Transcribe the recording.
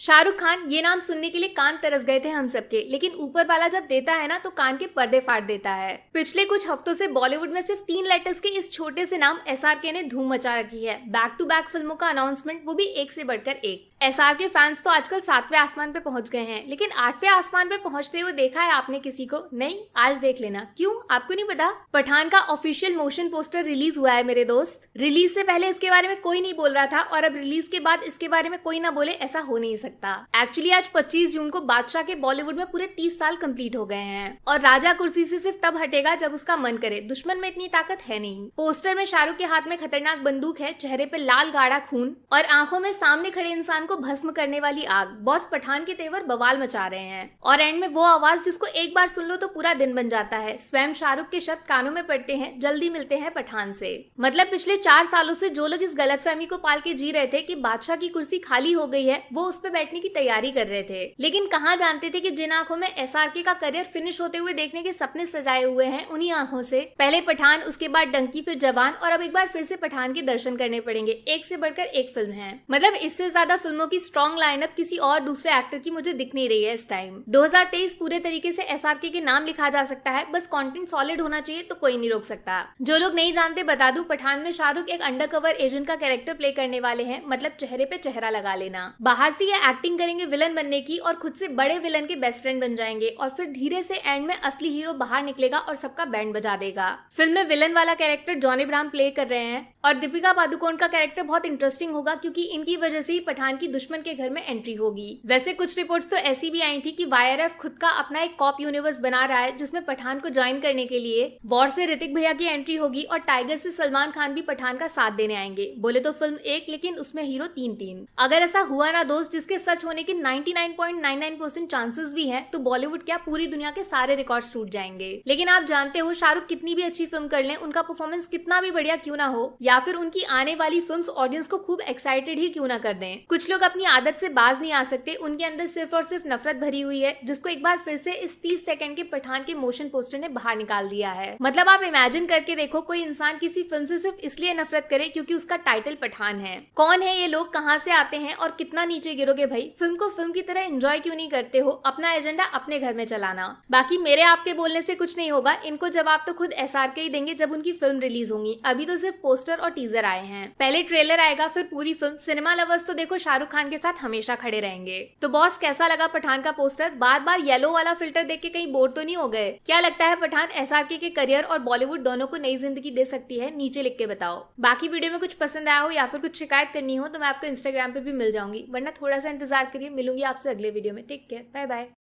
शाहरुख खान ये नाम सुनने के लिए कान तरस गए थे हम सबके लेकिन ऊपर वाला जब देता है ना तो कान के पर्दे फाड़ देता है पिछले कुछ हफ्तों से बॉलीवुड में सिर्फ तीन लेटर्स के इस छोटे से नाम एस ने धूम मचा रखी है बैक टू बैक फिल्मों का अनाउंसमेंट वो भी एक से बढ़कर एक एस के फैंस तो आजकल सातवें आसमान पे पहुंच गए हैं लेकिन आठवें आसमान पे पहुंचते हुए देखा है आपने किसी को नहीं आज देख लेना क्यों आपको नहीं पता पठान का ऑफिशियल मोशन पोस्टर रिलीज हुआ है मेरे दोस्त रिलीज से पहले इसके बारे में कोई नहीं बोल रहा था और अब रिलीज के बाद इसके बारे में कोई ना बोले ऐसा हो नहीं सकता एक्चुअली आज पच्चीस जून को बादशाह के बॉलीवुड में पूरे तीस साल कम्प्लीट हो गए हैं और राजा कुर्सी से सिर्फ तब हटेगा जब उसका मन करे दुश्मन में इतनी ताकत है नहीं पोस्टर में शाहरुख के हाथ में खतरनाक बंदूक है चेहरे पे लाल गाढ़ा खून और आंखों में सामने खड़े इंसान को भस्म करने वाली आग बॉस पठान के तेवर बवाल मचा रहे हैं और एंड में वो आवाज जिसको एक बार सुन लो तो पूरा दिन बन जाता है स्वयं शाहरुख के शब्द कानों में पड़ते हैं जल्दी मिलते हैं पठान से मतलब पिछले चार सालों से जो लोग इस गलत को पाल के जी रहे थे की बादशाह की कुर्सी खाली हो गई है वो उस पर बैठने की तैयारी कर रहे थे लेकिन कहाँ जानते थे की जिन आंखों में एस का करियर फिनिश होते हुए देखने के सपने सजाए हुए हैं उन्हीं आंखों से पहले पठान उसके बाद डंकी फिर जवान और अब एक बार फिर से पठान के दर्शन करने पड़ेंगे एक से बढ़कर एक फिल्म है मतलब इससे ज्यादा फिल्म फिल्मों की स्ट्रॉन्ग लाइनअप किसी और दूसरे एक्टर की मुझे दिख नहीं रही है इस टाइम 2023 पूरे तरीके से एस के नाम लिखा जा सकता है बस कॉन्टेंट सॉलिड होना चाहिए तो कोई नहीं रोक सकता जो लोग नहीं जानते बता दू पठान में शाहरुख एक अंडर एजेंट का कैरेक्टर प्ले करने वाले हैं मतलब चेहरे पे चेहरा लगा लेना बाहर से ये एक्टिंग करेंगे विलन बनने की और खुद से बड़े विलन के बेस्ट फ्रेंड बन जाएंगे और फिर धीरे से एंड में असली हीरो बाहर निकलेगा और सबका बैंड बजा देगा फिल्म में विलन वाला कैरेक्टर जॉन इब्राहम प्ले कर रहे हैं और दीपिका पादुकोण का कैरेक्टर बहुत इंटरेस्टिंग होगा क्योंकि इनकी वजह से ही पठान की दुश्मन के घर में एंट्री होगी वैसे कुछ रिपोर्ट्स तो ऐसी भी आई थी कि वाईआरएफ खुद का अपना एक कॉप यूनिवर्स बना रहा है जिसमें पठान को ज्वाइन करने के लिए वॉर से ऋतिक भैया की एंट्री होगी और टाइगर से सलमान खान भी पठान का साथ देने आएंगे बोले तो फिल्म एक लेकिन उसमें हीरो तीन तीन अगर ऐसा हुआ ना दोस्त जिसके सच होने के नाइन्टी चांसेस भी है तो बॉलीवुड क्या पूरी दुनिया के सारे रिकॉर्ड टूट जाएंगे लेकिन आप जानते हो शाहरुख कितनी भी अच्छी फिल्म कर ले उनका परफॉर्मेंस कितना भी बढ़िया क्यों ना हो या फिर उनकी आने वाली फिल्म ऑडियंस को खूब एक्साइटेड ही क्यों ना कर दें कुछ लोग अपनी आदत से बाज नहीं आ सकते उनके अंदर सिर्फ और सिर्फ नफरत भरी हुई है जिसको एक बार फिर से इस तीस सेकंड के पठान के मोशन पोस्टर ने बाहर निकाल दिया है मतलब आप इमेजिन करके देखो कोई इंसान किसी फिल्म से सिर्फ इसलिए नफरत करे क्योंकि उसका टाइटल पठान है कौन है ये लोग कहाँ से आते हैं और कितना नीचे गिरोगे भाई फिल्म को फिल्म की तरह एंजॉय क्यों नहीं करते हो अपना एजेंडा अपने घर में चलाना बाकी मेरे आपके बोलने से कुछ नहीं होगा इनको जवाब तो खुद एस ही देंगे जब उनकी फिल्म रिलीज होंगी अभी तो सिर्फ पोस्टर पोस्टर और टीजर आए हैं पहले ट्रेलर आएगा फिर पूरी फिल्म सिनेमा लवर्स तो देखो शाहरुख खान के साथ हमेशा खड़े रहेंगे तो बॉस कैसा लगा पठान का पोस्टर बार बार येलो वाला फिल्टर देख के कहीं बोर तो नहीं हो गए क्या लगता है पठान एस के करियर और बॉलीवुड दोनों को नई जिंदगी दे सकती है नीचे लिख के बताओ बाकी वीडियो में कुछ पसंद आया हो या फिर कुछ शिकायत करनी हो तो मैं आपको इंस्टाग्राम पे भी मिल जाऊंगी वरना थोड़ा सा इंतजार करिए मिलूंगी आपसे अगले वीडियो में टेक केयर बाय बाय